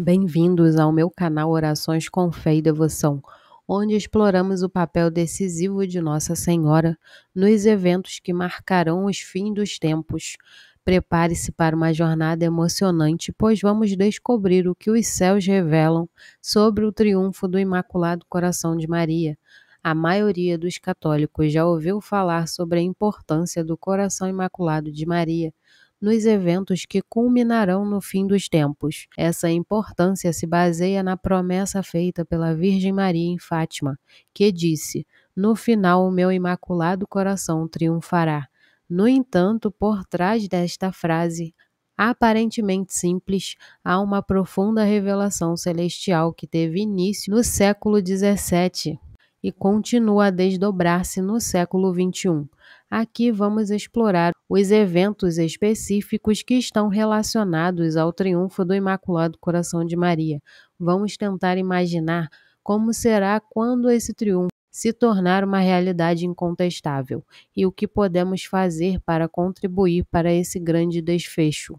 Bem-vindos ao meu canal Orações com Fé e Devoção, onde exploramos o papel decisivo de Nossa Senhora nos eventos que marcarão os fins dos tempos. Prepare-se para uma jornada emocionante, pois vamos descobrir o que os céus revelam sobre o triunfo do Imaculado Coração de Maria. A maioria dos católicos já ouviu falar sobre a importância do Coração Imaculado de Maria nos eventos que culminarão no fim dos tempos. Essa importância se baseia na promessa feita pela Virgem Maria em Fátima, que disse: No final, o meu imaculado coração triunfará. No entanto, por trás desta frase, aparentemente simples, há uma profunda revelação celestial que teve início no século XVII e continua a desdobrar-se no século XXI. Aqui vamos explorar os eventos específicos que estão relacionados ao triunfo do Imaculado Coração de Maria. Vamos tentar imaginar como será quando esse triunfo se tornar uma realidade incontestável e o que podemos fazer para contribuir para esse grande desfecho.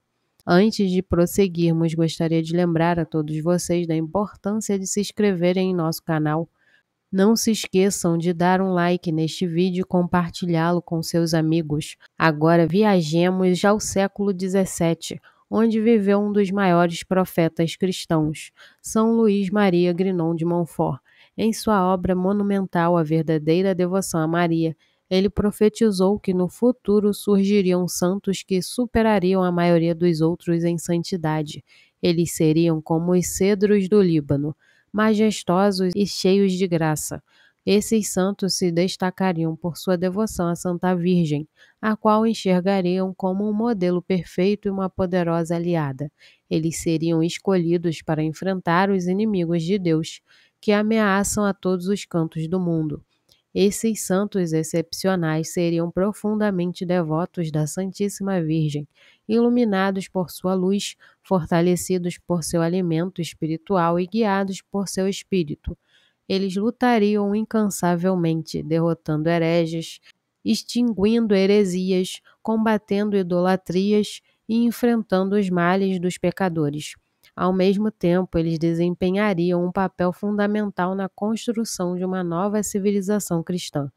Antes de prosseguirmos, gostaria de lembrar a todos vocês da importância de se inscreverem em nosso canal não se esqueçam de dar um like neste vídeo e compartilhá-lo com seus amigos. Agora viajemos ao século 17, onde viveu um dos maiores profetas cristãos, São Luís Maria Grinon de Montfort. Em sua obra monumental A Verdadeira Devoção a Maria, ele profetizou que no futuro surgiriam santos que superariam a maioria dos outros em santidade. Eles seriam como os cedros do Líbano, majestosos e cheios de graça. Esses santos se destacariam por sua devoção à Santa Virgem, a qual enxergariam como um modelo perfeito e uma poderosa aliada. Eles seriam escolhidos para enfrentar os inimigos de Deus, que ameaçam a todos os cantos do mundo. Esses santos excepcionais seriam profundamente devotos da Santíssima Virgem, iluminados por sua luz, fortalecidos por seu alimento espiritual e guiados por seu espírito. Eles lutariam incansavelmente, derrotando hereges, extinguindo heresias, combatendo idolatrias e enfrentando os males dos pecadores. Ao mesmo tempo, eles desempenhariam um papel fundamental na construção de uma nova civilização cristã.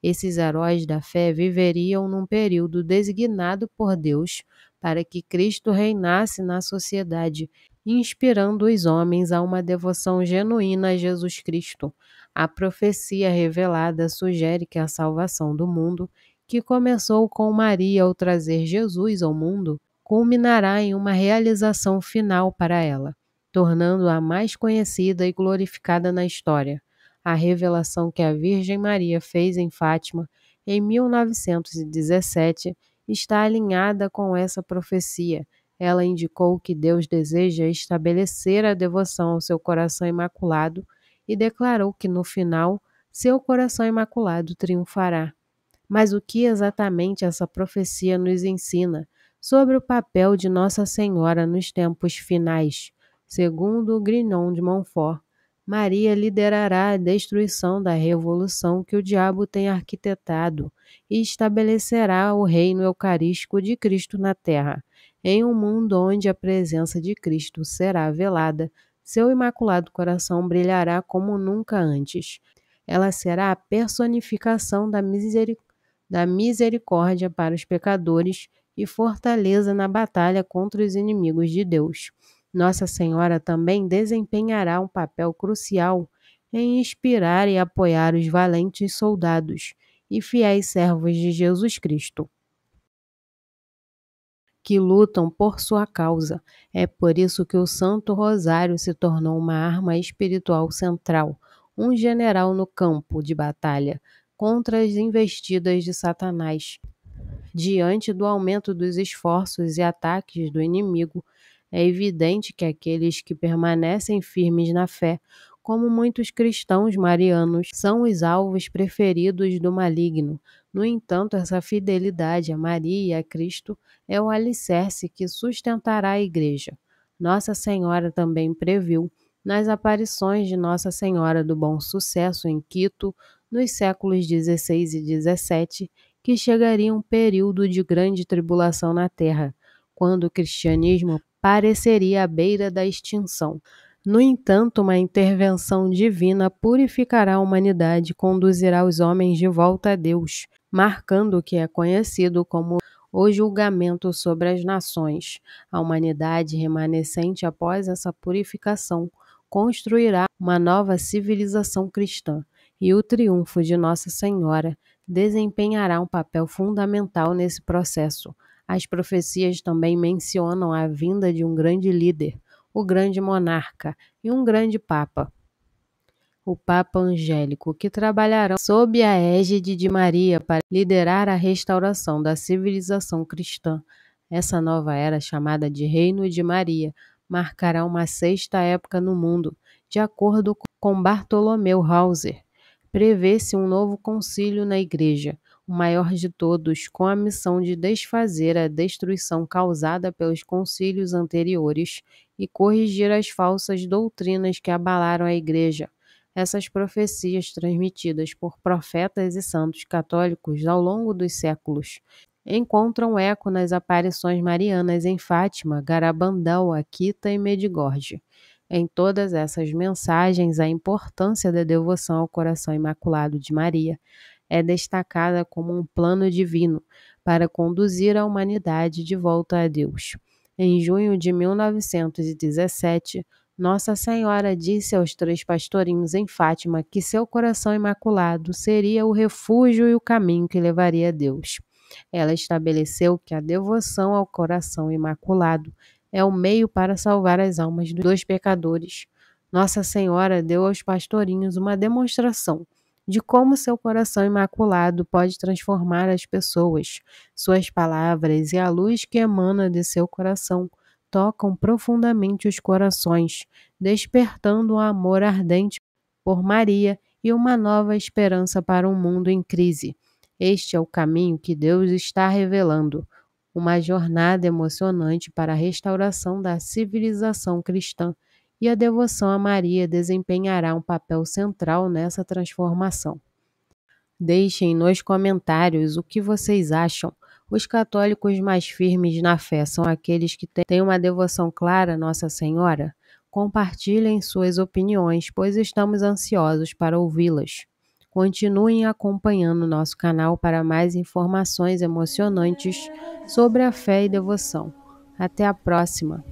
Esses heróis da fé viveriam num período designado por Deus para que Cristo reinasse na sociedade, inspirando os homens a uma devoção genuína a Jesus Cristo. A profecia revelada sugere que a salvação do mundo, que começou com Maria ao trazer Jesus ao mundo, culminará em uma realização final para ela, tornando-a mais conhecida e glorificada na história, a revelação que a Virgem Maria fez em Fátima em 1917 está alinhada com essa profecia. Ela indicou que Deus deseja estabelecer a devoção ao seu coração imaculado e declarou que no final seu coração imaculado triunfará. Mas o que exatamente essa profecia nos ensina? sobre o papel de Nossa Senhora nos tempos finais. Segundo Grignon de Montfort, Maria liderará a destruição da revolução que o diabo tem arquitetado e estabelecerá o reino eucarístico de Cristo na terra, em um mundo onde a presença de Cristo será velada, seu imaculado coração brilhará como nunca antes. Ela será a personificação da, miseric da misericórdia para os pecadores e fortaleza na batalha contra os inimigos de Deus. Nossa Senhora também desempenhará um papel crucial em inspirar e apoiar os valentes soldados e fiéis servos de Jesus Cristo que lutam por sua causa. É por isso que o Santo Rosário se tornou uma arma espiritual central, um general no campo de batalha contra as investidas de Satanás. Diante do aumento dos esforços e ataques do inimigo, é evidente que aqueles que permanecem firmes na fé, como muitos cristãos marianos, são os alvos preferidos do maligno. No entanto, essa fidelidade a Maria e a Cristo é o alicerce que sustentará a Igreja. Nossa Senhora também previu, nas aparições de Nossa Senhora do Bom Sucesso em Quito, nos séculos 16 e 17, que chegaria um período de grande tribulação na terra, quando o cristianismo pareceria à beira da extinção. No entanto, uma intervenção divina purificará a humanidade e conduzirá os homens de volta a Deus, marcando o que é conhecido como o julgamento sobre as nações. A humanidade remanescente após essa purificação construirá uma nova civilização cristã, e o triunfo de Nossa Senhora desempenhará um papel fundamental nesse processo. As profecias também mencionam a vinda de um grande líder, o grande monarca e um grande papa. O Papa Angélico, que trabalharão sob a égide de Maria para liderar a restauração da civilização cristã. Essa nova era, chamada de Reino de Maria, marcará uma sexta época no mundo, de acordo com Bartolomeu Hauser, prevê-se um novo concílio na Igreja, o maior de todos, com a missão de desfazer a destruição causada pelos concílios anteriores e corrigir as falsas doutrinas que abalaram a Igreja. Essas profecias transmitidas por profetas e santos católicos ao longo dos séculos encontram eco nas aparições marianas em Fátima, Garabandal, Akita e Medigorje em todas essas mensagens, a importância da devoção ao coração imaculado de Maria é destacada como um plano divino para conduzir a humanidade de volta a Deus. Em junho de 1917, Nossa Senhora disse aos três pastorinhos em Fátima que seu coração imaculado seria o refúgio e o caminho que levaria a Deus. Ela estabeleceu que a devoção ao coração imaculado é o meio para salvar as almas dos pecadores. Nossa Senhora deu aos pastorinhos uma demonstração de como seu coração imaculado pode transformar as pessoas. Suas palavras e a luz que emana de seu coração tocam profundamente os corações, despertando um amor ardente por Maria e uma nova esperança para um mundo em crise. Este é o caminho que Deus está revelando uma jornada emocionante para a restauração da civilização cristã, e a devoção a Maria desempenhará um papel central nessa transformação. Deixem nos comentários o que vocês acham. Os católicos mais firmes na fé são aqueles que têm uma devoção clara a Nossa Senhora? Compartilhem suas opiniões, pois estamos ansiosos para ouvi-las. Continuem acompanhando nosso canal para mais informações emocionantes sobre a fé e devoção. Até a próxima!